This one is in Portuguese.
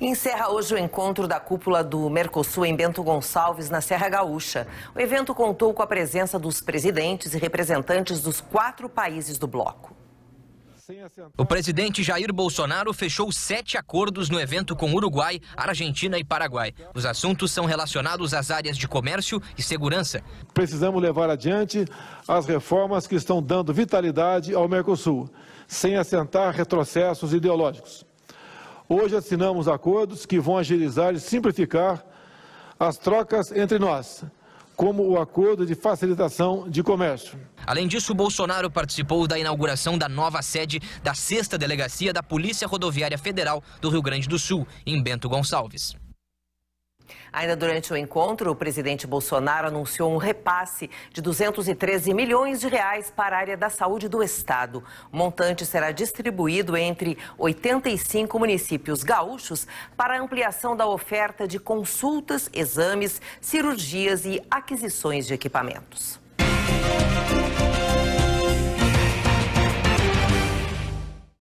encerra hoje o encontro da cúpula do Mercosul em Bento Gonçalves, na Serra Gaúcha. O evento contou com a presença dos presidentes e representantes dos quatro países do bloco. O presidente Jair Bolsonaro fechou sete acordos no evento com Uruguai, Argentina e Paraguai. Os assuntos são relacionados às áreas de comércio e segurança. Precisamos levar adiante as reformas que estão dando vitalidade ao Mercosul, sem assentar retrocessos ideológicos. Hoje assinamos acordos que vão agilizar e simplificar as trocas entre nós, como o acordo de facilitação de comércio. Além disso, Bolsonaro participou da inauguração da nova sede da sexta delegacia da Polícia Rodoviária Federal do Rio Grande do Sul, em Bento Gonçalves. Ainda durante o encontro, o presidente Bolsonaro anunciou um repasse de 213 milhões de reais para a área da saúde do estado. O montante será distribuído entre 85 municípios gaúchos para ampliação da oferta de consultas, exames, cirurgias e aquisições de equipamentos.